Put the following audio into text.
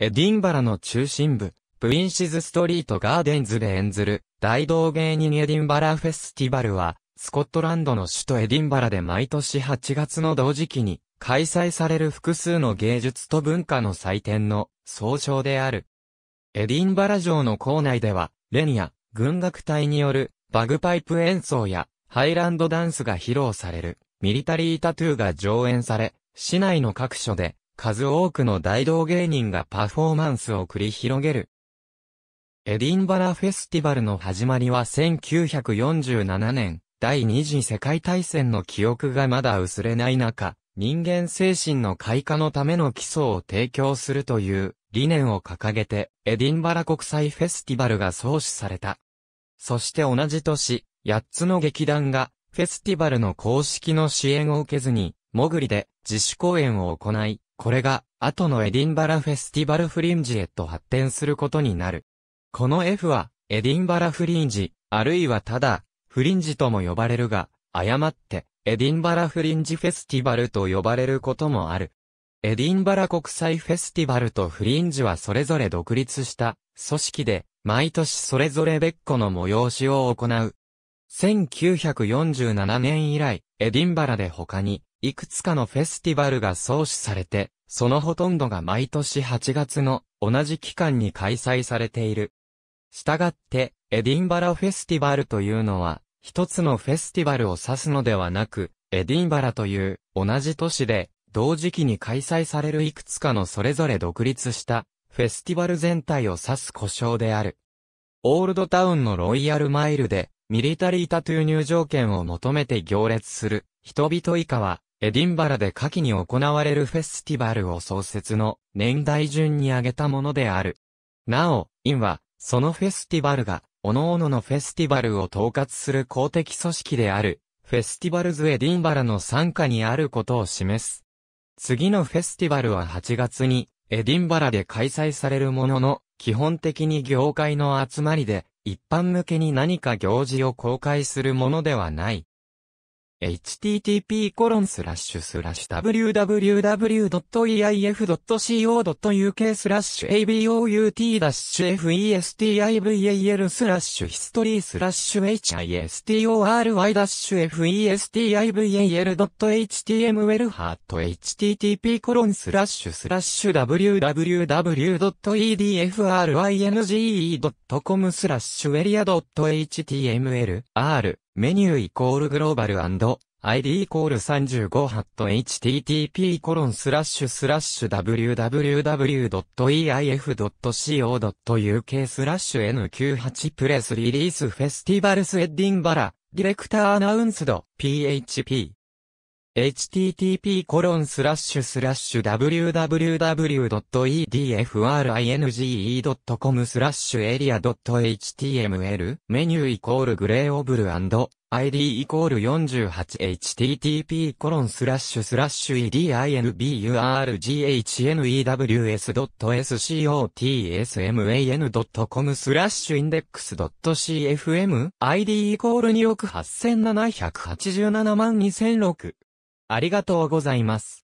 エディンバラの中心部、プリンシズストリートガーデンズで演ずる大道芸人エディンバラフェスティバルは、スコットランドの首都エディンバラで毎年8月の同時期に開催される複数の芸術と文化の祭典の総称である。エディンバラ城の構内では、レニア、軍楽隊によるバグパイプ演奏やハイランドダンスが披露されるミリタリータトゥーが上演され、市内の各所で数多くの大道芸人がパフォーマンスを繰り広げる。エディンバラフェスティバルの始まりは1947年、第二次世界大戦の記憶がまだ薄れない中、人間精神の開花のための基礎を提供するという理念を掲げて、エディンバラ国際フェスティバルが創始された。そして同じ年、八つの劇団が、フェスティバルの公式の支援を受けずに、モグりで自主公演を行い、これが、後のエディンバラフェスティバルフリンジへと発展することになる。この F は、エディンバラフリンジ、あるいはただ、フリンジとも呼ばれるが、誤って、エディンバラフリンジフェスティバルと呼ばれることもある。エディンバラ国際フェスティバルとフリンジはそれぞれ独立した組織で、毎年それぞれ別個の催しを行う。1947年以来、エディンバラで他に、いくつかのフェスティバルが創始されて、そのほとんどが毎年8月の同じ期間に開催されている。したがって、エディンバラフェスティバルというのは、一つのフェスティバルを指すのではなく、エディンバラという同じ都市で同時期に開催されるいくつかのそれぞれ独立したフェスティバル全体を指す故障である。オールドタウンのロイヤルマイルでミリタリータトゥー入場券を求めて行列する人々以下はエディンバラで夏季に行われるフェスティバルを創設の年代順に挙げたものである。なお、インは、そのフェスティバルが、各々のフェスティバルを統括する公的組織である、フェスティバルズ・エディンバラの参加にあることを示す。次のフェスティバルは8月に、エディンバラで開催されるものの、基本的に業界の集まりで、一般向けに何か行事を公開するものではない。http://www.eif.co.uk スラッシュ a b o u t f e s t i v a l スラッシュ history スラッシュ h i s t o r y f e s t i v a l h t m l ハット http コロンスラッシュスラッシュ w w w e d f r i n g e c o m トコムスラッシュエリア .html、r、メニューイコールグローバル &id イコール35ハット http コロンスラッシュスラッシュ www.eif.co.uk スラッシュ n98 プレスリリースフェスティバルスエッディンバラ、ディレクターアナウンスド php http://www.edfringe.com スラッシュエリア .html メニューイコールグレーオブル &id イコール 48http コロンスラッシュスラッシュ edinburghnews.scotsman.com スラッシュ index.cfm id イコール2億8787万2006ありがとうございます。